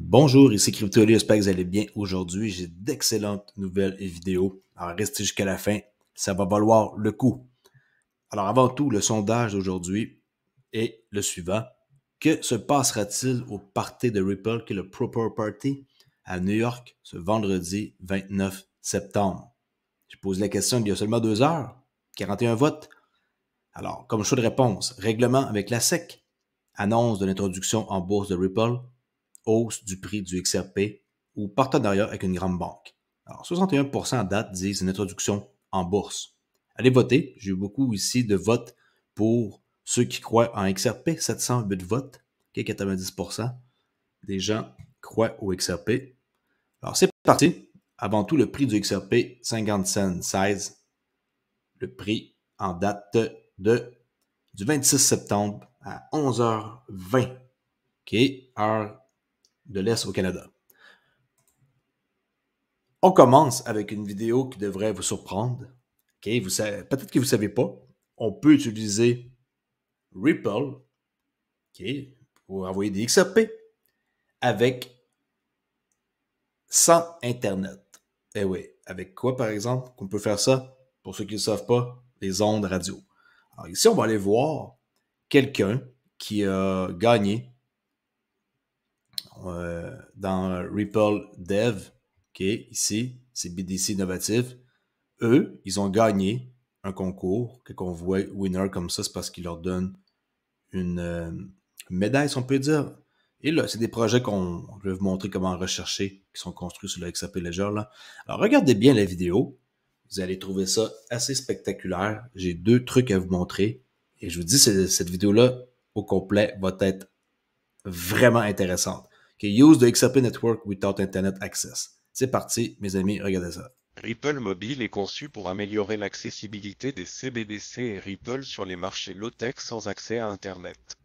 Bonjour, ici CryptoLi, j'espère que vous allez bien. Aujourd'hui, j'ai d'excellentes nouvelles et vidéos. Alors restez jusqu'à la fin, ça va valoir le coup. Alors avant tout, le sondage d'aujourd'hui est le suivant. Que se passera-t-il au party de Ripple, qui est le Proper Party, à New York ce vendredi 29 septembre? Je pose la question il y a seulement deux heures, 41 votes. Alors, comme choix de réponse, règlement avec la SEC, annonce de l'introduction en bourse de Ripple, hausse du prix du XRP ou partenariat avec une grande banque. Alors, 61 en date disent une introduction en bourse. Allez voter. J'ai eu beaucoup ici de votes pour ceux qui croient en XRP, 708 votes, qui 90 des gens croient au XRP. Alors, c'est parti. Avant tout, le prix du XRP, 50 16. Le prix en date de, du 26 septembre à 11h20, qui heure de l'Est au Canada. On commence avec une vidéo qui devrait vous surprendre. vous savez, peut-être que vous ne savez pas, on peut utiliser Ripple pour envoyer des XRP avec sans Internet. Eh oui, avec quoi par exemple qu'on peut faire ça? Pour ceux qui ne savent pas, les ondes radio. Alors ici, on va aller voir quelqu'un qui a gagné euh, dans Ripple Dev, qui est ici, c'est BDC Innovatif, eux, ils ont gagné un concours. qu'on voit winner comme ça, c'est parce qu'ils leur donnent euh, une médaille, si on peut dire. Et là, c'est des projets qu'on veut vous montrer comment rechercher, qui sont construits sur le XAP Ledger. Alors, regardez bien la vidéo. Vous allez trouver ça assez spectaculaire. J'ai deux trucs à vous montrer. Et je vous dis, cette vidéo-là, au complet, va être vraiment intéressante qui Use the XRP Network without Internet Access. C'est parti, mes amis, regardez ça. Ripple Mobile est conçu pour améliorer l'accessibilité des CBDC et Ripple sur les marchés low-tech sans accès à Internet.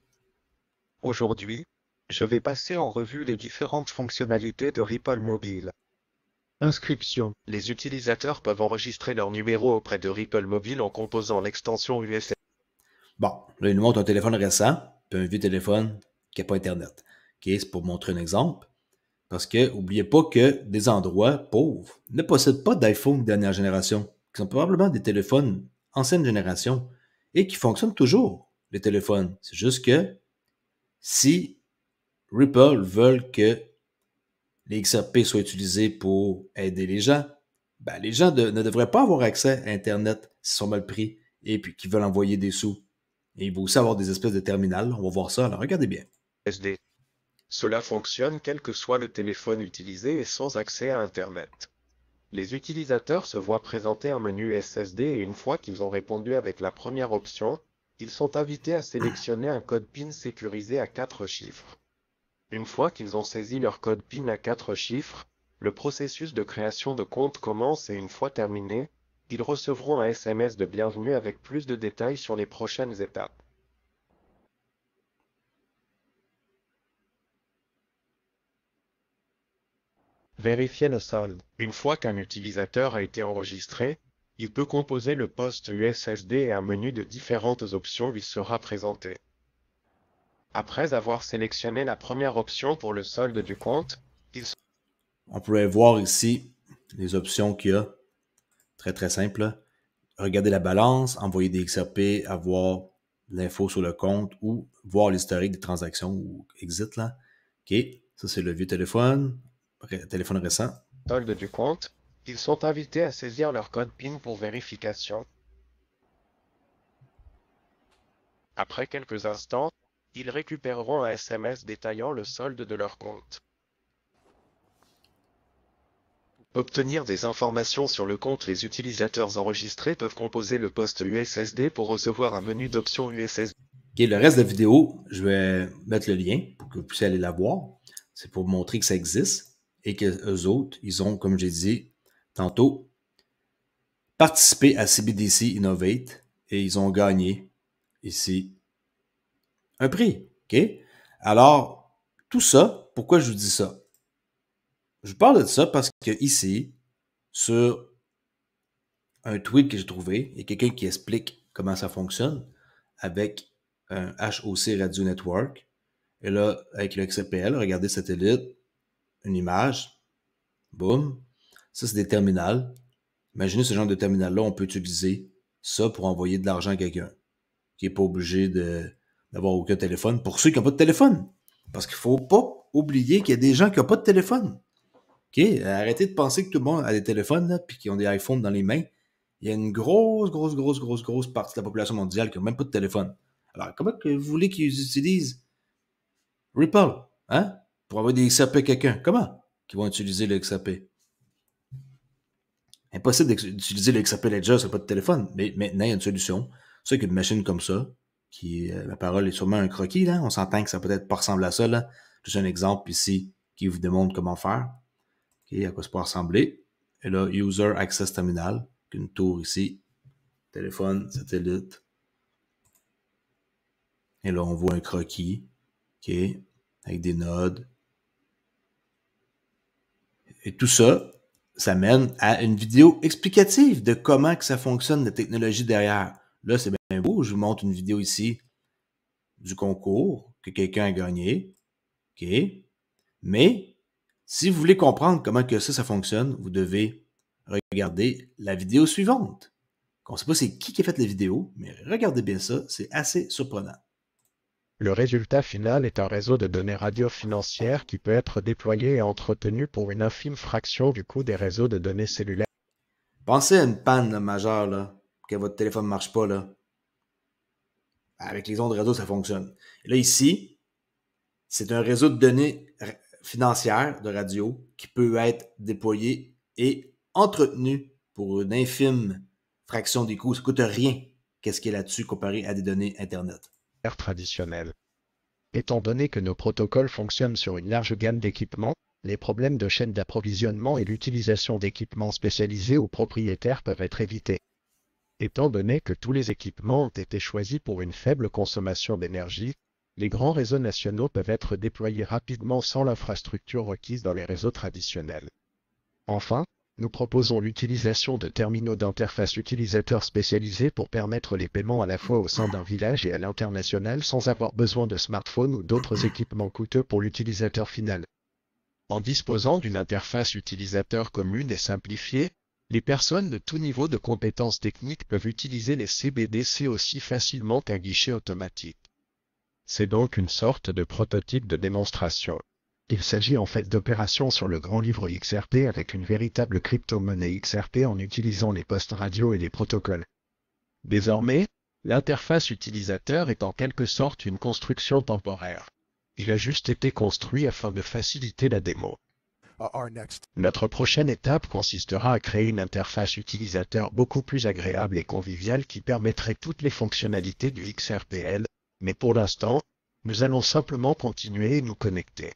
Aujourd'hui, je vais passer en revue les différentes fonctionnalités de Ripple Mobile. Inscription. Les utilisateurs peuvent enregistrer leur numéro auprès de Ripple Mobile en composant l'extension USF. Bon, là, il nous montre un téléphone récent, puis un vieux téléphone qui n'a pas Internet c'est pour montrer un exemple. Parce que, oubliez pas que des endroits pauvres ne possèdent pas d'iPhone dernière génération, qui sont probablement des téléphones ancienne génération et qui fonctionnent toujours, les téléphones. C'est juste que si Ripple veut que les XRP soient utilisés pour aider les gens, ben, les gens ne devraient pas avoir accès à Internet s'ils sont mal pris et puis qu'ils veulent envoyer des sous. Et il va aussi avoir des espèces de terminales. On va voir ça. Alors, regardez bien. Cela fonctionne quel que soit le téléphone utilisé et sans accès à Internet. Les utilisateurs se voient présenter un menu SSD et une fois qu'ils ont répondu avec la première option, ils sont invités à sélectionner un code PIN sécurisé à 4 chiffres. Une fois qu'ils ont saisi leur code PIN à 4 chiffres, le processus de création de compte commence et une fois terminé, ils recevront un SMS de bienvenue avec plus de détails sur les prochaines étapes. vérifier le solde. Une fois qu'un utilisateur a été enregistré, il peut composer le poste USSD et un menu de différentes options lui sera présenté. Après avoir sélectionné la première option pour le solde du compte, il... on pourrait voir ici les options qu'il y a. Très très simple. Regarder la balance, envoyer des XRP, avoir l'info sur le compte ou voir l'historique des transactions ou exit là. OK, ça c'est le vieux téléphone téléphone récent. solde du compte, ils sont invités à saisir leur code PIN pour vérification. Après quelques instants, ils récupéreront un SMS détaillant le solde de leur compte. Obtenir des informations sur le compte Les utilisateurs enregistrés peuvent composer le poste USSD pour recevoir un menu d'options USSD. Okay, le reste de la vidéo, je vais mettre le lien pour que vous puissiez aller la voir. C'est pour montrer que ça existe et qu'eux autres, ils ont, comme j'ai dit tantôt, participé à CBDC Innovate et ils ont gagné ici un prix. OK? Alors, tout ça, pourquoi je vous dis ça? Je vous parle de ça parce que ici, sur un tweet que j'ai trouvé, il y a quelqu'un qui explique comment ça fonctionne avec un HOC Radio Network. Et là, avec le XCPL, regardez satellite, une image, boum, ça c'est des terminales. Imaginez ce genre de terminal-là, on peut utiliser ça pour envoyer de l'argent à quelqu'un qui n'est pas obligé d'avoir aucun téléphone pour ceux qui n'ont pas de téléphone. Parce qu'il ne faut pas oublier qu'il y a des gens qui n'ont pas de téléphone. Arrêtez de penser que tout le monde a des téléphones et qu'ils ont des iPhones dans les mains. Il y a une grosse, grosse, grosse, grosse, grosse partie de la population mondiale qui n'a même pas de téléphone. Alors, comment que vous voulez qu'ils utilisent Ripple? Hein? pour avoir des XAP quelqu'un. Comment Qui vont utiliser le XAP? Impossible d'utiliser le XAP Ledger sur de téléphone. Mais maintenant, il y a une solution. C'est qu'une machine comme ça, qui, euh, la parole est sûrement un croquis, là. On s'entend que ça peut-être pas ressembler à ça, là. Juste un exemple ici qui vous démontre comment faire. OK, à quoi ça peut ressembler. Et là, User Access Terminal, une tour ici. Téléphone, satellite. Et là, on voit un croquis, OK, avec des nodes, et tout ça, ça mène à une vidéo explicative de comment que ça fonctionne, la technologie derrière. Là, c'est bien beau, je vous montre une vidéo ici du concours que quelqu'un a gagné. OK? Mais si vous voulez comprendre comment que ça, ça fonctionne, vous devez regarder la vidéo suivante. On ne sait pas c'est qui qui a fait la vidéo, mais regardez bien ça, c'est assez surprenant. Le résultat final est un réseau de données radio financières qui peut être déployé et entretenu pour une infime fraction du coût des réseaux de données cellulaires. Pensez à une panne majeure, là, que votre téléphone ne marche pas. Là. Avec les ondes réseau, ça fonctionne. là, ici, c'est un réseau de données financières de radio qui peut être déployé et entretenu pour une infime fraction du coût. Ça ne coûte rien. Qu'est-ce qui est là-dessus comparé à des données Internet? traditionnelle. Étant donné que nos protocoles fonctionnent sur une large gamme d'équipements, les problèmes de chaîne d'approvisionnement et l'utilisation d'équipements spécialisés aux propriétaires peuvent être évités. Étant donné que tous les équipements ont été choisis pour une faible consommation d'énergie, les grands réseaux nationaux peuvent être déployés rapidement sans l'infrastructure requise dans les réseaux traditionnels. Enfin, nous proposons l'utilisation de terminaux d'interface utilisateur spécialisés pour permettre les paiements à la fois au sein d'un village et à l'international sans avoir besoin de smartphones ou d'autres équipements coûteux pour l'utilisateur final. En disposant d'une interface utilisateur commune et simplifiée, les personnes de tout niveau de compétences techniques peuvent utiliser les CBDC aussi facilement qu'un guichet automatique. C'est donc une sorte de prototype de démonstration. Il s'agit en fait d'opérations sur le grand livre XRP avec une véritable crypto-monnaie XRP en utilisant les postes radio et les protocoles. Désormais, l'interface utilisateur est en quelque sorte une construction temporaire. Il a juste été construit afin de faciliter la démo. Notre prochaine étape consistera à créer une interface utilisateur beaucoup plus agréable et conviviale qui permettrait toutes les fonctionnalités du XRPL, mais pour l'instant, nous allons simplement continuer et nous connecter.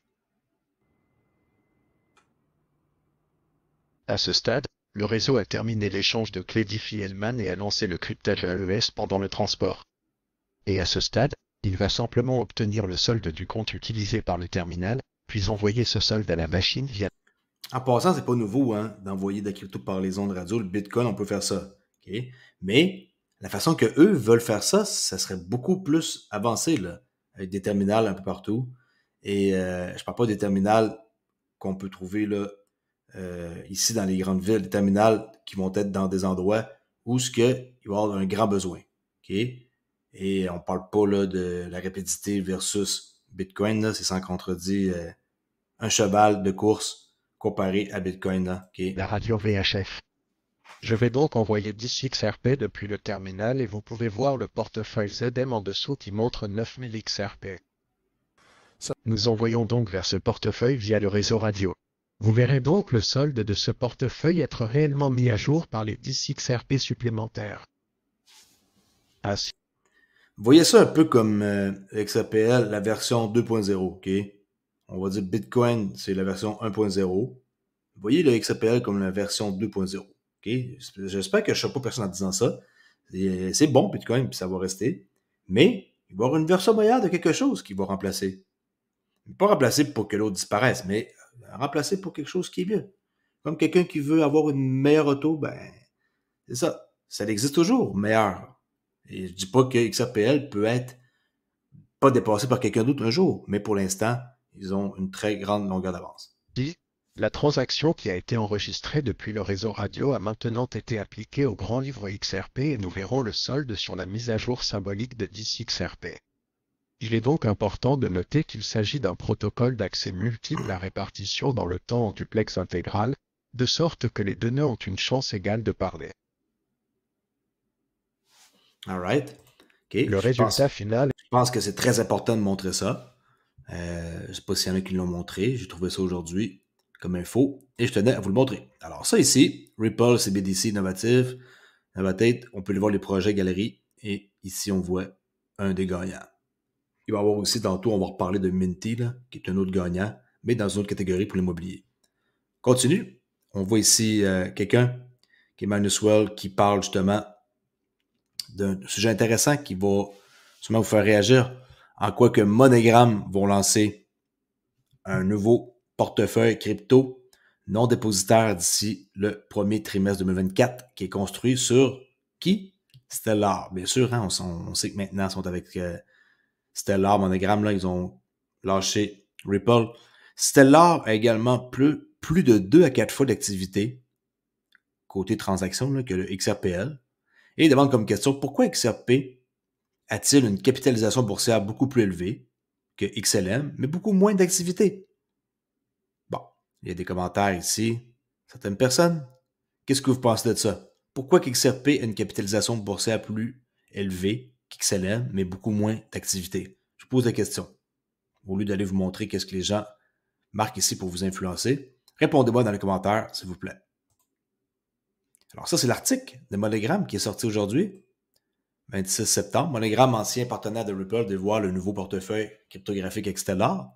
À ce stade, le réseau a terminé l'échange de clés Diffie-Hellman et a lancé le cryptage AES pendant le transport. Et à ce stade, il va simplement obtenir le solde du compte utilisé par le terminal, puis envoyer ce solde à la machine via. En passant, c'est pas nouveau hein, d'envoyer de la crypto par les ondes radio, le Bitcoin, on peut faire ça. Mais la façon que eux veulent faire ça, ça serait beaucoup plus avancé, là, avec des terminales un peu partout. Et euh, je parle pas des terminales qu'on peut trouver là, euh, ici dans les grandes villes, les terminales qui vont être dans des endroits où ce que, il va y avoir un grand besoin. Et on ne parle pas là, de la rapidité versus Bitcoin, c'est sans contredit euh, un cheval de course comparé à Bitcoin. Là, La radio VHF. Je vais donc envoyer 10 XRP depuis le terminal et vous pouvez voir le portefeuille ZM en dessous qui montre 9000 XRP. Nous envoyons donc vers ce portefeuille via le réseau radio. Vous verrez donc le solde de ce portefeuille être réellement mis à jour par les 10 XRP supplémentaires. Ah, Voyez ça un peu comme euh, la version 2.0, OK? On va dire Bitcoin, c'est la version 1.0. Voyez le XRPL comme la version 2.0, OK? J'espère que je ne suis pas personne en disant ça. C'est bon, Bitcoin, puis ça va rester. Mais il va y avoir une version meilleure de quelque chose qui va remplacer. Pas remplacer pour que l'autre disparaisse, mais remplacer pour quelque chose qui est mieux. Comme quelqu'un qui veut avoir une meilleure auto, ben, c'est ça. Ça existe toujours, meilleur. Et je dis pas que XRPL peut être pas dépassé par quelqu'un d'autre un jour, mais pour l'instant, ils ont une très grande longueur d'avance. La transaction qui a été enregistrée depuis le réseau radio a maintenant été appliquée au grand livre XRP et nous verrons le solde sur la mise à jour symbolique de 10 XRP. Il est donc important de noter qu'il s'agit d'un protocole d'accès multiple à répartition dans le temps en duplex intégral, de sorte que les données ont une chance égale de parler. All right. Le résultat final. Je pense que c'est très important de montrer ça. Euh, je ne sais pas s'il y en a qui l'ont montré. J'ai trouvé ça aujourd'hui comme info et je tenais à vous le montrer. Alors, ça ici, Ripple, CBDC, Innovative, tête, on peut le voir les projets galeries et ici, on voit un des gagnants. Il va y avoir aussi, tout on va reparler de Minty, là, qui est un autre gagnant, mais dans une autre catégorie pour l'immobilier. Continue. On voit ici euh, quelqu'un qui est Manuswell, qui parle justement d'un sujet intéressant qui va sûrement vous faire réagir. En quoi que Monogram vont lancer un nouveau portefeuille crypto non dépositaire d'ici le premier trimestre 2024 qui est construit sur qui? Stellar, bien sûr. Hein, on, sait que maintenant, ils sont avec euh, Stellar, Monogramme, là, ils ont lâché Ripple. Stellar a également plus, plus de 2 à 4 fois d'activité côté transaction que le XRPL. Et il demande comme question pourquoi XRP a-t-il une capitalisation boursière beaucoup plus élevée que XLM, mais beaucoup moins d'activité? Bon, il y a des commentaires ici. Certaines personnes, qu'est-ce que vous pensez de ça? Pourquoi XRP a une capitalisation boursière plus élevée qui excellait, mais beaucoup moins d'activité. Je vous pose la question. Au lieu d'aller vous montrer qu'est-ce que les gens marquent ici pour vous influencer, répondez-moi dans les commentaires, s'il vous plaît. Alors ça, c'est l'article de Monogram qui est sorti aujourd'hui, 26 septembre. Monogram, ancien partenaire de Ripple, dévoile le nouveau portefeuille cryptographique Extellar.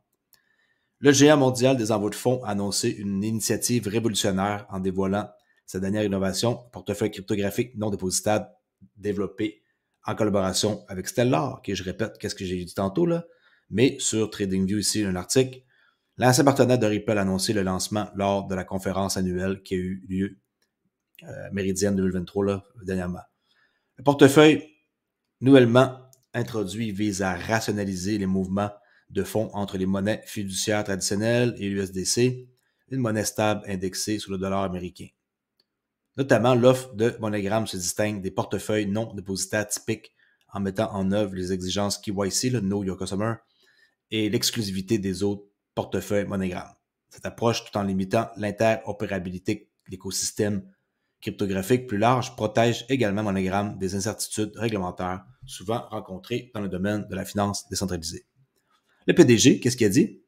Le GA mondial des envois de fonds a annoncé une initiative révolutionnaire en dévoilant sa dernière innovation, portefeuille cryptographique non dépositable développé en collaboration avec Stellar, qui, je répète, qu'est-ce que j'ai dit tantôt, là, mais sur TradingView, ici, un article. L'ancien partenaire de Ripple a annoncé le lancement lors de la conférence annuelle qui a eu lieu euh, Méridienne 2023, dernièrement. Le portefeuille nouvellement introduit vise à rationaliser les mouvements de fonds entre les monnaies fiduciaires traditionnelles et l'USDC, une monnaie stable indexée sur le dollar américain. Notamment, l'offre de Monogram se distingue des portefeuilles non dépositaires typiques en mettant en œuvre les exigences KYC, le Know Your Customer, et l'exclusivité des autres portefeuilles Monogram. Cette approche, tout en limitant l'interopérabilité de l'écosystème cryptographique plus large, protège également Monogram des incertitudes réglementaires souvent rencontrées dans le domaine de la finance décentralisée. Le PDG, qu'est-ce qu'il a dit?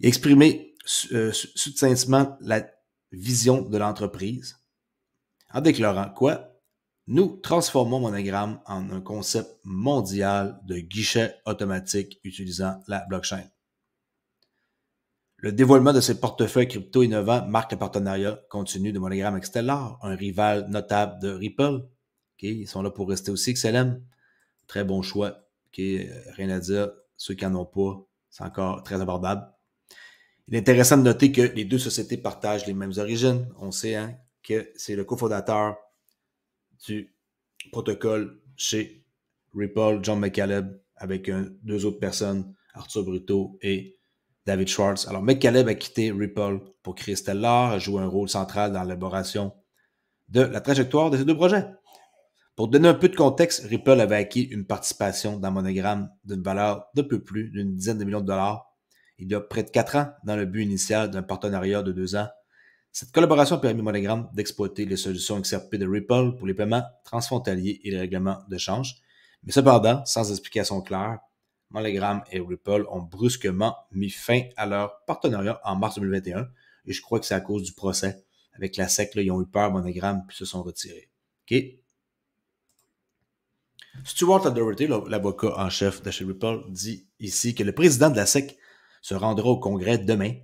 Il a exprimé euh, succinctement la vision de l'entreprise, en déclarant quoi? Nous transformons Monogramme en un concept mondial de guichet automatique utilisant la blockchain. Le dévoilement de ces portefeuilles crypto innovants marque le partenariat continu de Monogramme avec Stellar, un rival notable de Ripple. ils sont là pour rester aussi XLM. Très bon choix. Euh, rien à dire. Ceux qui n'en ont pas, c'est encore très abordable. Il est intéressant de noter que les deux sociétés partagent les mêmes origines. On sait hein, que c'est le cofondateur du protocole chez Ripple, John McCaleb, avec deux autres personnes, Arthur Bruto et David Schwartz. Alors, McCaleb a quitté Ripple pour créer Stellar, a joué un rôle central dans l'élaboration de la trajectoire de ces deux projets. Pour donner un peu de contexte, Ripple avait acquis une participation dans Monogramme d'une valeur de peu plus d'une dizaine de millions de dollars il y a près de quatre ans dans le but initial d'un partenariat de deux ans cette collaboration a permis Monogramme d'exploiter les solutions XRP de Ripple pour les paiements transfrontaliers et les règlements de change. Mais cependant, sans explication claire, Monogramme et Ripple ont brusquement mis fin à leur partenariat en mars 2021 et je crois que c'est à cause du procès avec la SEC. ils ont eu peur, Monogram, puis se sont retirés. Stuart Doherty, l'avocat en chef de chez Ripple, dit ici que le président de la SEC se rendra au Congrès demain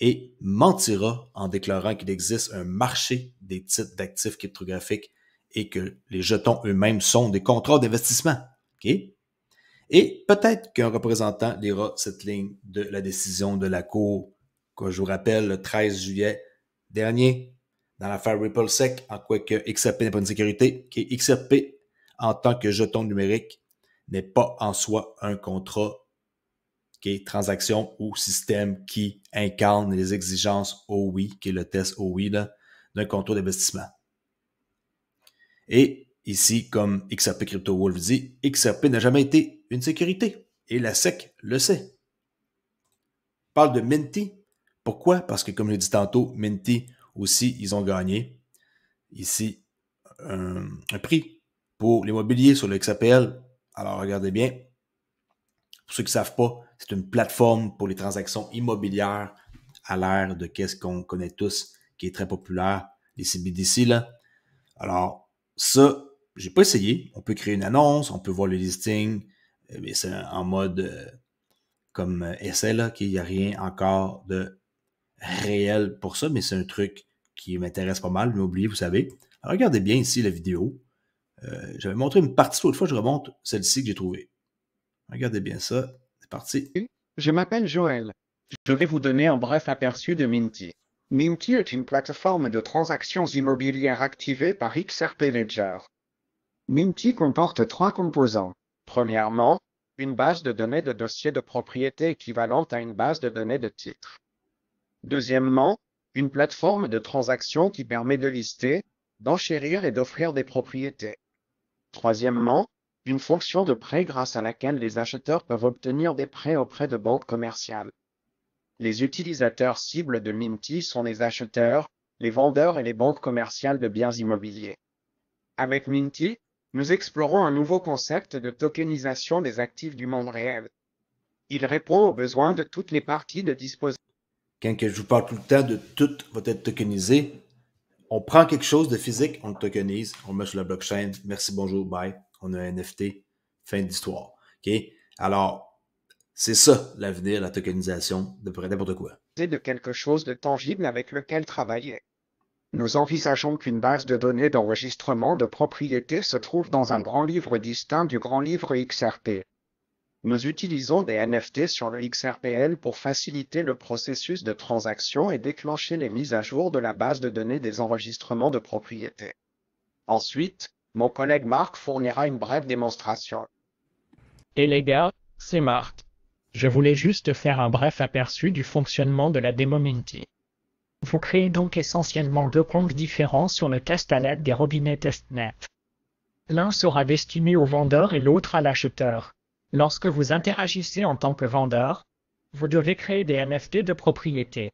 et mentira en déclarant qu'il existe un marché des titres d'actifs cryptographiques et que les jetons eux-mêmes sont des contrats d'investissement. Et peut-être qu'un représentant lira cette ligne de la décision de la Cour, que je vous rappelle, le 13 juillet dernier, dans l'affaire RippleSec, en quoi que XRP n'est pas une sécurité, que XRP, en tant que jeton numérique, n'est pas en soi un contrat transactions transaction ou système qui incarne les exigences OUI, qui est le test OUI d'un contour d'investissement. Et ici, comme XRP Crypto Wolf dit, XRP n'a jamais été une sécurité et la SEC le sait. parle de Minty. Pourquoi? Parce que, comme je l'ai dit tantôt, Minty aussi, ils ont gagné ici un, un prix pour l'immobilier sur le XAPL. Alors, regardez bien, pour ceux qui ne savent pas, c'est une plateforme pour les transactions immobilières à l'ère de qu'est-ce qu'on connaît tous, qui est très populaire, les CBDC, là. Alors, ça, j'ai pas essayé. On peut créer une annonce, on peut voir le listing, euh, mais c'est en mode euh, comme euh, essai, là, qu'il n'y a rien encore de réel pour ça, mais c'est un truc qui m'intéresse pas mal, mais oubliez, vous savez. regardez bien ici la vidéo. J'avais montré une partie, l'autre fois, je remonte celle-ci que j'ai trouvée. Regardez bien ça. C'est parti. Je m'appelle Joël. Je vais vous donner un bref aperçu de Minty. Minty est une plateforme de transactions immobilières activée par XRP Ledger. Minty comporte trois composants. Premièrement, une base de données de dossiers de propriété équivalente à une base de données de titres. Deuxièmement, une plateforme de transactions qui permet de lister, d'enchérir et d'offrir des propriétés. Troisièmement, une fonction de prêt grâce à laquelle les acheteurs peuvent obtenir des prêts auprès de banques commerciales. Les utilisateurs cibles de Minty sont les acheteurs, les vendeurs et les banques commerciales de biens immobiliers. Avec Minty, nous explorons un nouveau concept de tokenisation des actifs du monde réel. Il répond aux besoins de toutes les parties de disposition. Quand je vous parle tout le temps de tout va être tokenisé, on prend quelque chose de physique, on le tokenise, on met sur la blockchain. Merci, bonjour, bye on a un NFT, fin d'histoire. OK? Alors, c'est ça l'avenir, la tokenisation de n'importe quoi. C'est de quelque chose de tangible avec lequel travailler. Nous envisageons qu'une base de données d'enregistrement de propriété se trouve dans un grand livre distinct du grand livre XRP. Nous utilisons des NFT sur le XRPL pour faciliter le processus de transaction et déclencher les mises à jour de la base de données des enregistrements de propriété. Ensuite, mon collègue Marc fournira une brève démonstration. Et les gars, c'est Marc. Je voulais juste faire un bref aperçu du fonctionnement de la démo Minty. Vous créez donc essentiellement deux comptes différents sur le test à l'aide des robinets testnet. L'un sera destiné au vendeur et l'autre à l'acheteur. Lorsque vous interagissez en tant que vendeur, vous devez créer des NFT de propriété.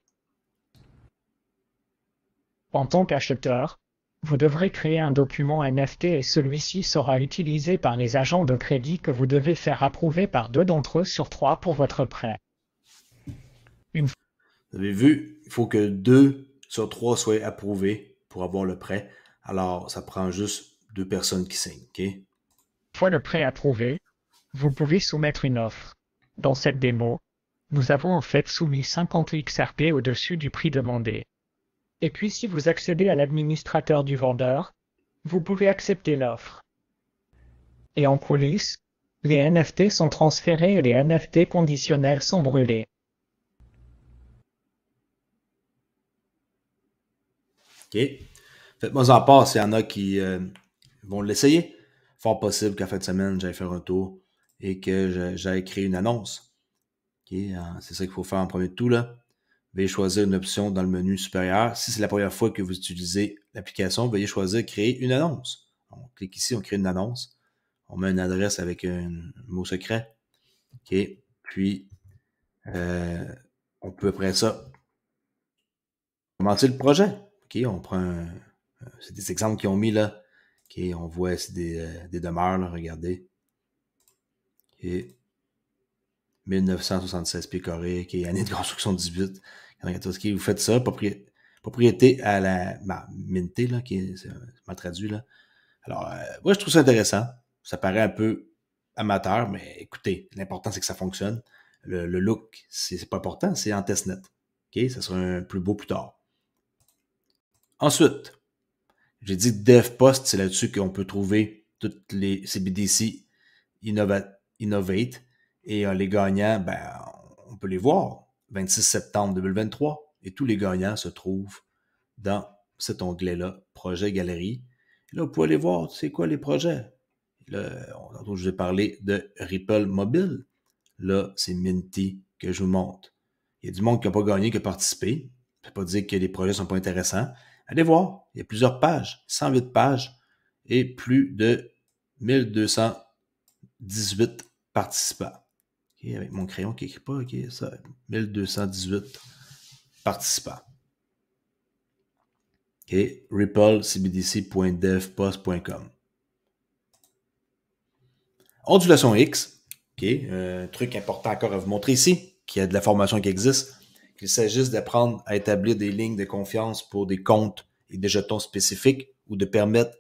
En tant qu'acheteur, vous devrez créer un document NFT et celui-ci sera utilisé par les agents de crédit que vous devez faire approuver par deux d'entre eux sur trois pour votre prêt. Une... Vous avez vu, il faut que deux sur trois soient approuvés pour avoir le prêt. Alors, ça prend juste deux personnes qui signent, OK? Une fois le prêt approuvé, vous pouvez soumettre une offre. Dans cette démo, nous avons en fait soumis 50 XRP au-dessus du prix demandé. Et puis si vous accédez à l'administrateur du vendeur, vous pouvez accepter l'offre. Et en coulisses, les NFT sont transférés et les NFT conditionnels sont brûlés. OK. Faites-moi en part s'il y en a qui euh, vont l'essayer. Fort possible qu'à fin de semaine, j'aille faire un tour et que j'aille créer une annonce. Ok. Hein, c'est ça qu'il faut faire en premier de tout. Là. Veuillez choisir une option dans le menu supérieur. Si c'est la première fois que vous utilisez l'application, veuillez choisir Créer une annonce. On clique ici, on crée une annonce. On met une adresse avec un mot secret. OK. Puis, euh, on peut après ça commencer le projet. OK. On prend. C'est des exemples qu'ils ont mis là. OK. On voit, c'est des, euh, des, demeures, là, regardez. OK. 1976 pieds qui est année de construction 18, vous faites ça, propriété, à la bah, minté, là, qui est, traduit. Là. Alors, euh, moi, je trouve ça intéressant. Ça paraît un peu amateur, mais écoutez, l'important, c'est que ça fonctionne. Le, look, c'est pas important, c'est en testnet. OK? Ça sera un plus beau plus tard. Ensuite, j'ai dit DevPost, c'est là-dessus qu'on peut trouver toutes les CBDC Innovate et euh, les gagnants, ben, on peut les voir. 26 septembre 2023. Et tous les gagnants se trouvent dans cet onglet-là, Projet Galerie. Et là, vous pouvez aller voir, c'est quoi les projets. Là, on, je vous ai parlé de Ripple Mobile. Là, c'est Minty que je vous montre. Il y a du monde qui n'a pas gagné, qui a participé. Je ne pas dire que les projets ne sont pas intéressants. Allez voir, il y a plusieurs pages, 108 pages et plus de 1218 participants avec mon crayon qui n'écrit pas, ok, ça, 1218 participants. Okay, RippleCBDC.devpost.com. Ondulation X, un truc important encore à vous montrer ici, qu'il y a de la formation qui existe, qu'il s'agisse d'apprendre à établir des lignes de confiance pour des comptes et des jetons spécifiques ou de permettre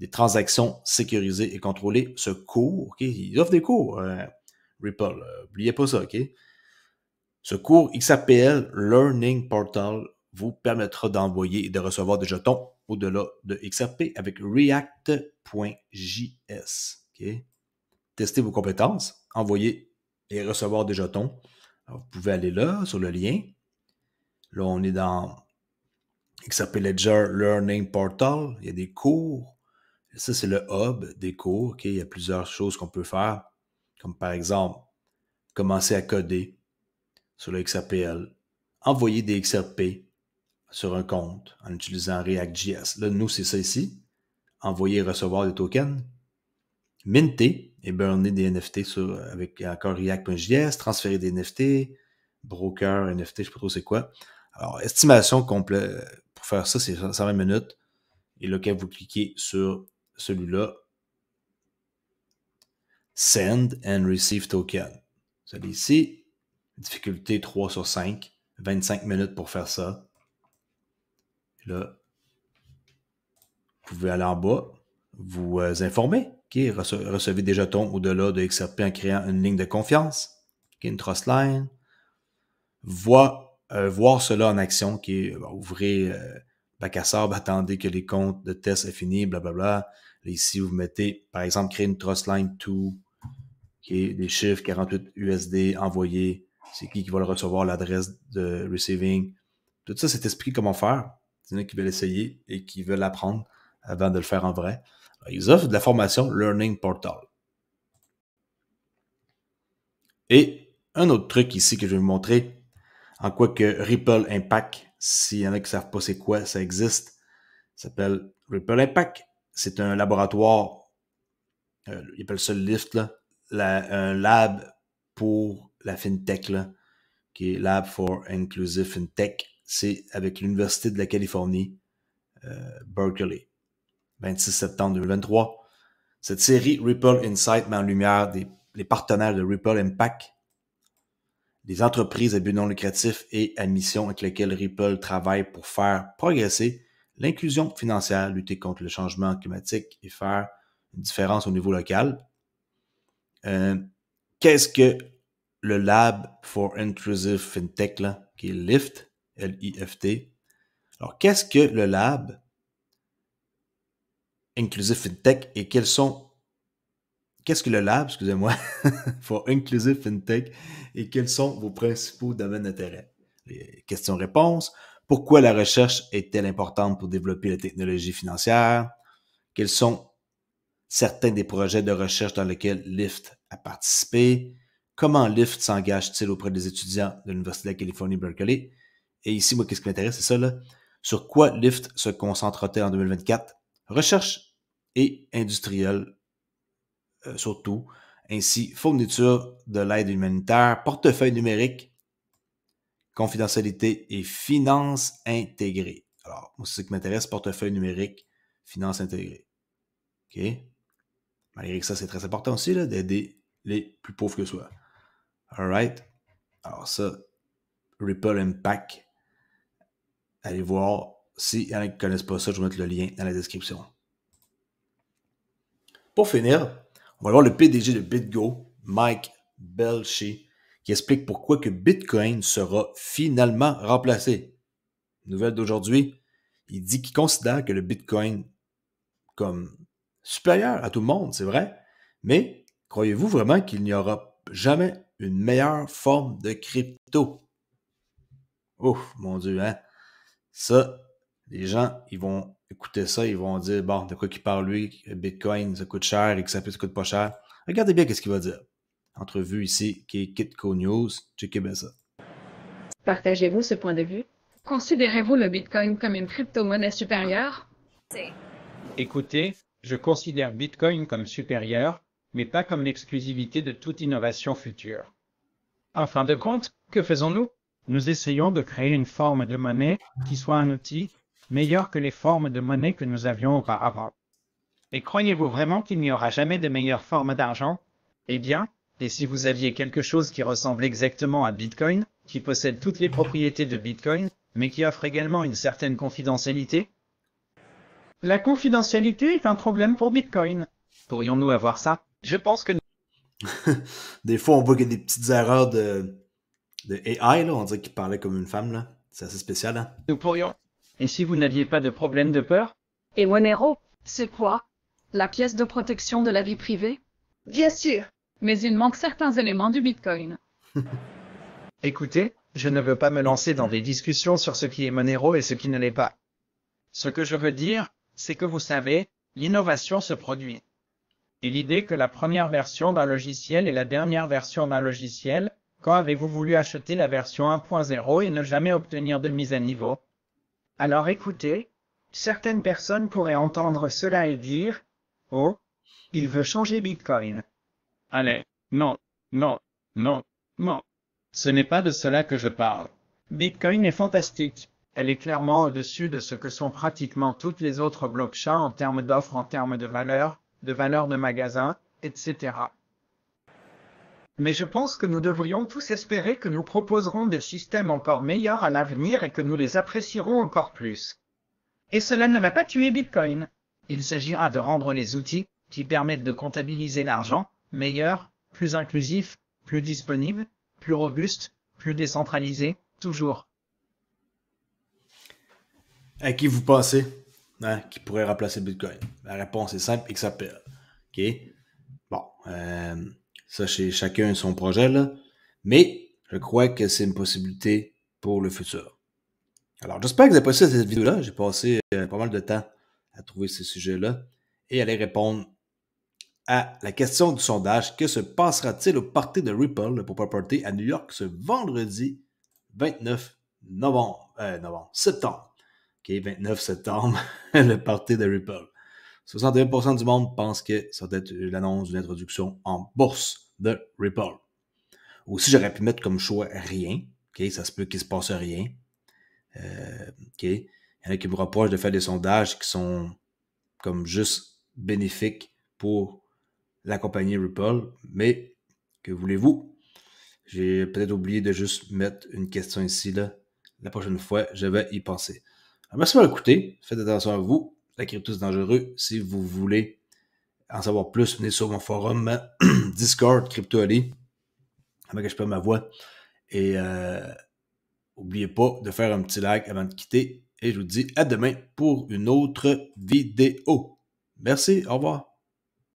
des transactions sécurisées et contrôlées. Ce cours, ils offrent des cours. Euh, Ripple. N'oubliez euh, pas ça, OK? Ce cours XRPL Learning Portal vous permettra d'envoyer et de recevoir des jetons au-delà de XRP avec React.js. OK? Testez vos compétences, envoyez et recevoir des jetons. vous pouvez aller là, sur le lien. Là, on est dans XRP Ledger Learning Portal. Il y a des cours. Ça, c'est le hub des cours. OK? Il y a plusieurs choses qu'on peut faire comme par exemple commencer à coder sur le XRPL, envoyer des XRP sur un compte en utilisant React.js. Là, nous, c'est ça ici. Envoyer et recevoir des tokens. Minter et burner des NFT avec encore React.js, transférer des NFT, broker, NFT, je ne sais pas trop c'est quoi. Alors, estimation complète, pour faire ça, c'est 120 minutes. Et là, vous cliquez sur celui-là, Send and Receive Token. celui ici. difficulté 3 sur 5, 25 minutes pour faire ça. Là, vous pouvez aller en bas, vous euh, informer, recevez des jetons au-delà de XRP en créant une ligne de confiance, une trust line. Voir, euh, voir cela en action, qui euh, ouvrez attendez que les comptes de test aient fini, blablabla. Bla, Ici, vous mettez, par exemple, créer une trust line to qui est des chiffres 48 USD envoyés, c'est qui qui va le recevoir, l'adresse de receiving. Tout ça, c'est expliqué comment faire. Il y qui veulent essayer et qui veulent apprendre avant de le faire en vrai. ils offrent de la formation Learning Portal. Et un autre truc ici que je vais vous montrer, en quoi que Ripple Impact, s'il y en a qui ne savent pas c'est quoi, ça existe, s'appelle Ripple Impact. C'est un laboratoire, il euh, ils appellent ça le LIFT, là, un lab pour la FinTech, qui est Lab for Inclusive FinTech. C'est avec l'Université de la Californie, euh, Berkeley, 26 septembre 2023. Cette série Ripple Insight met en lumière les partenaires de Ripple Impact, les entreprises à but non lucratif et à mission avec lesquelles Ripple travaille pour faire progresser l'inclusion financière, lutter contre le changement climatique et faire une différence au niveau local. Euh, qu'est-ce que le Lab for Inclusive FinTech, qui est LIFT, l Alors, qu'est-ce que le Lab Inclusive FinTech et quels sont. Qu'est-ce que le Lab, excusez-moi, for Inclusive FinTech et quels sont vos principaux domaines d'intérêt? Question-réponse. Pourquoi la recherche est-elle importante pour développer la technologie financière? Quels sont certains des projets de recherche dans lesquels Lyft a participé, comment Lyft s'engage-t-il auprès des étudiants de l'Université de la Californie, Berkeley, et ici, moi, qu'est-ce qui m'intéresse, c'est ça, là, sur quoi Lyft se concentre t il en 2024, recherche et industrielle, euh, surtout, ainsi fourniture de l'aide humanitaire, portefeuille numérique, confidentialité et finances intégrées. Alors, moi, c'est ce qui m'intéresse, portefeuille numérique, finances intégrées. OK? Malgré que ça, c'est très important aussi d'aider les plus pauvres que soi. Alright? Alors ça, Ripple Impact. Allez voir. Si y en a qui ne connaissent pas ça, je vais mettre le lien dans la description. Pour finir, on va voir le PDG de BitGo, Mike Belchi, qui explique pourquoi que Bitcoin sera finalement remplacé. Nouvelle d'aujourd'hui, il dit qu'il considère que le Bitcoin comme supérieur à tout le monde, c'est vrai, mais croyez-vous vraiment qu'il n'y aura jamais une meilleure forme de crypto? Oh mon Dieu, hein? Ça, les gens, ils vont écouter ça, ils vont dire, bon, de quoi qu'il parle lui, Bitcoin, ça coûte cher, et que ça, ne coûte pas cher. Regardez bien qu'est-ce qu'il va dire. Entrevue ici, qui est Kitco News, checkez bien ça. Partagez-vous ce point de vue? Considérez-vous le Bitcoin comme une crypto-monnaie supérieure? Écoutez, je considère Bitcoin comme supérieur, mais pas comme l'exclusivité de toute innovation future. En fin de compte, que faisons-nous Nous essayons de créer une forme de monnaie qui soit un outil meilleur que les formes de monnaie que nous avions auparavant. Et croyez-vous vraiment qu'il n'y aura jamais de meilleure forme d'argent Eh bien, et si vous aviez quelque chose qui ressemble exactement à Bitcoin, qui possède toutes les propriétés de Bitcoin, mais qui offre également une certaine confidentialité la confidentialité est un problème pour Bitcoin. Pourrions-nous avoir ça Je pense que des fois, on voit qu'il des petites erreurs de, de AI, là. on dirait qu'il parlait comme une femme. là. C'est assez spécial. Hein? Nous pourrions. Et si vous n'aviez pas de problème de peur Et Monero, c'est quoi La pièce de protection de la vie privée Bien sûr. Mais il manque certains éléments du Bitcoin. Écoutez, je ne veux pas me lancer dans des discussions sur ce qui est Monero et ce qui ne l'est pas. Ce que je veux dire, c'est que vous savez, l'innovation se produit. Et l'idée que la première version d'un logiciel est la dernière version d'un logiciel, quand avez-vous voulu acheter la version 1.0 et ne jamais obtenir de mise à niveau Alors écoutez, certaines personnes pourraient entendre cela et dire, oh, il veut changer Bitcoin. Allez, non, non, non, non. Ce n'est pas de cela que je parle. Bitcoin est fantastique elle est clairement au-dessus de ce que sont pratiquement toutes les autres blockchains en termes d'offres, en termes de valeur, de valeur de magasins, etc. Mais je pense que nous devrions tous espérer que nous proposerons des systèmes encore meilleurs à l'avenir et que nous les apprécierons encore plus. Et cela ne va pas tuer Bitcoin. Il s'agira de rendre les outils, qui permettent de comptabiliser l'argent, meilleurs, plus inclusifs, plus disponibles, plus robustes, plus décentralisés, toujours à qui vous pensez hein, qui pourrait remplacer Bitcoin? La réponse est simple, XAPL. OK? Bon, euh, ça, c'est chacun son projet, là. Mais je crois que c'est une possibilité pour le futur. Alors, j'espère que vous avez apprécié cette vidéo-là. J'ai passé euh, pas mal de temps à trouver ce sujet là et à répondre à la question du sondage. Que se passera-t-il au party de Ripple, le property à New York ce vendredi 29 novembre, euh, novembre septembre? Et 29 septembre, le parti de Ripple. 61% du monde pense que ça doit être l'annonce d'une introduction en bourse de Ripple. Aussi, j'aurais pu mettre comme choix rien. ça se peut qu'il ne se passe rien. Euh, il y en a qui me reprochent de faire des sondages qui sont comme juste bénéfiques pour la compagnie Ripple. Mais que voulez-vous? J'ai peut-être oublié de juste mettre une question ici. Là. La prochaine fois, je vais y penser. Ah, merci d'avoir écouté. Faites attention à vous. La crypto, c'est dangereux. Si vous voulez en savoir plus, venez sur mon forum Discord Crypto Ali. Avant que je perde ma voix. Et euh, n'oubliez pas de faire un petit like avant de quitter. Et je vous dis à demain pour une autre vidéo. Merci. Au revoir.